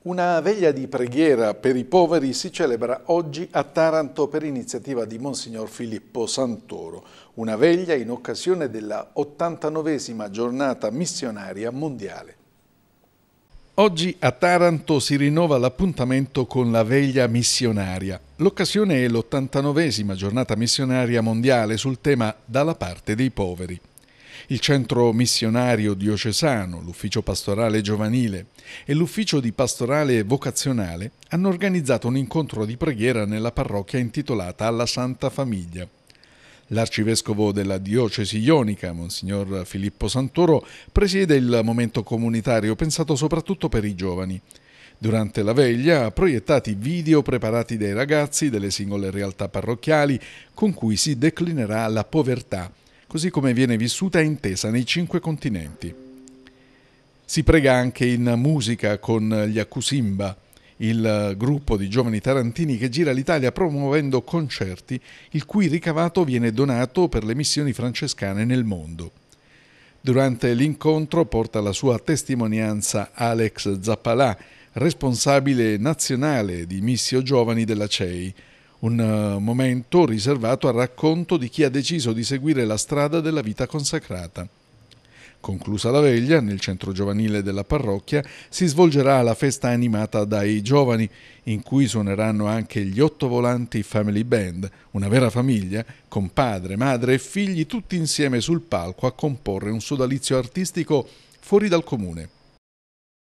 Una veglia di preghiera per i poveri si celebra oggi a Taranto per iniziativa di Monsignor Filippo Santoro, una veglia in occasione della 89esima giornata missionaria mondiale. Oggi a Taranto si rinnova l'appuntamento con la veglia missionaria. L'occasione è l'89esima giornata missionaria mondiale sul tema Dalla parte dei poveri il centro missionario diocesano, l'ufficio pastorale giovanile e l'ufficio di pastorale vocazionale hanno organizzato un incontro di preghiera nella parrocchia intitolata alla Santa Famiglia. L'arcivescovo della diocesi ionica, Monsignor Filippo Santoro, presiede il momento comunitario pensato soprattutto per i giovani. Durante la veglia ha proiettati video preparati dai ragazzi delle singole realtà parrocchiali con cui si declinerà la povertà così come viene vissuta e intesa nei cinque continenti. Si prega anche in musica con gli Accusimba, il gruppo di giovani tarantini che gira l'Italia promuovendo concerti il cui ricavato viene donato per le missioni francescane nel mondo. Durante l'incontro porta la sua testimonianza Alex Zappalà, responsabile nazionale di Missio Giovani della CEI, un eh, momento riservato al racconto di chi ha deciso di seguire la strada della vita consacrata. Conclusa la veglia, nel centro giovanile della parrocchia si svolgerà la festa animata dai giovani, in cui suoneranno anche gli otto volanti Family Band, una vera famiglia, con padre, madre e figli tutti insieme sul palco a comporre un sodalizio artistico fuori dal comune.